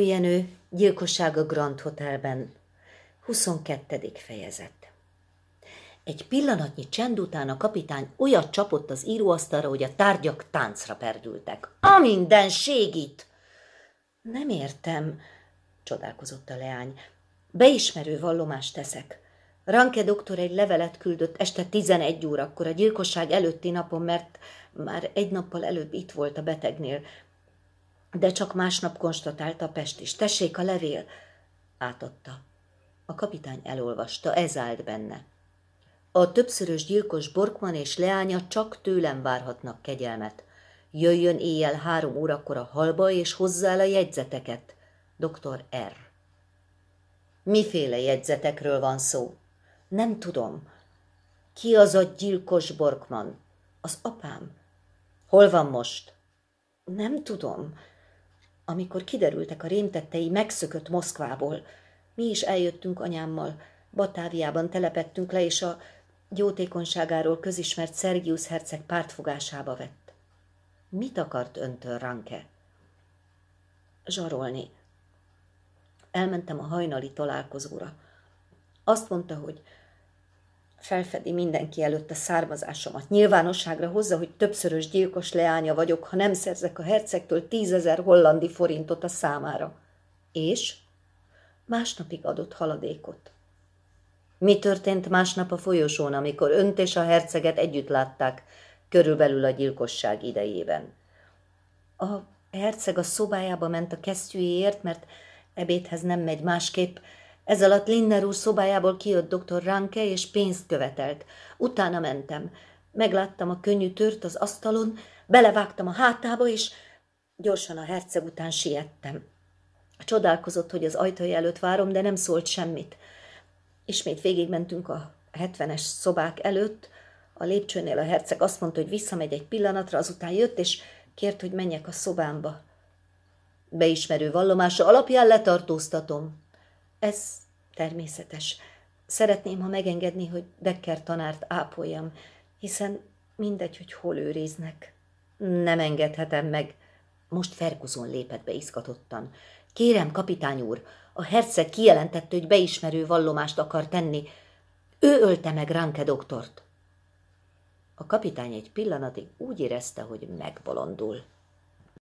Jenő, gyilkosság a Grand Hotelben. 22. fejezet. Egy pillanatnyi csend után a kapitány olyat csapott az íróasztalra, hogy a tárgyak táncra perdültek. A minden itt! Nem értem, csodálkozott a leány. Beismerő vallomást teszek. Ranke doktor egy levelet küldött este 11 órakor a gyilkosság előtti napon, mert már egy nappal előbb itt volt a betegnél. De csak másnap konstatálta Pest is. Tessék a levél! Átadta. A kapitány elolvasta, ez állt benne. A többszörös gyilkos Borkman és leánya csak tőlem várhatnak kegyelmet. Jöjjön éjjel három órakor a halba, és hozzá el a jegyzeteket. Dr. R. Miféle jegyzetekről van szó? Nem tudom. Ki az a gyilkos Borkman? Az apám. Hol van most? Nem tudom amikor kiderültek a rémtettei megszökött Moszkvából. Mi is eljöttünk anyámmal, Batáviában telepettünk le, és a gyótékonyságáról közismert Szergiusz herceg pártfogásába vett. Mit akart öntől, Ranke? Zsarolni. Elmentem a hajnali találkozóra. Azt mondta, hogy felfedi mindenki előtt a származásomat. Nyilvánosságra hozza, hogy többszörös gyilkos leánya vagyok, ha nem szerzek a hercegtől tízezer hollandi forintot a számára. És? Másnapig adott haladékot. Mi történt másnap a folyosón, amikor önt és a herceget együtt látták, körülbelül a gyilkosság idejében? A herceg a szobájába ment a kesztyűjéért, mert ebédhez nem megy másképp, ez alatt Linner úr szobájából kijött dr. Ranke, és pénzt követelt. Utána mentem. Megláttam a könnyű tört az asztalon, belevágtam a hátába, és gyorsan a herceg után siettem. Csodálkozott, hogy az ajtaja előtt várom, de nem szólt semmit. Ismét végigmentünk a 70-es szobák előtt. A lépcsőnél a herceg azt mondta, hogy visszamegy egy pillanatra, azután jött, és kért, hogy menjek a szobámba. Beismerő vallomása alapján letartóztatom, ez természetes. Szeretném, ha megengedni, hogy Becker tanárt ápoljam, hiszen mindegy, hogy hol őriznek. Nem engedhetem meg. Most Ferguson lépett be izgatottan. Kérem, kapitány úr, a herceg kijelentette, hogy beismerő vallomást akar tenni. Ő ölte meg Ranke doktort. A kapitány egy pillanatig úgy érezte, hogy megbolondul.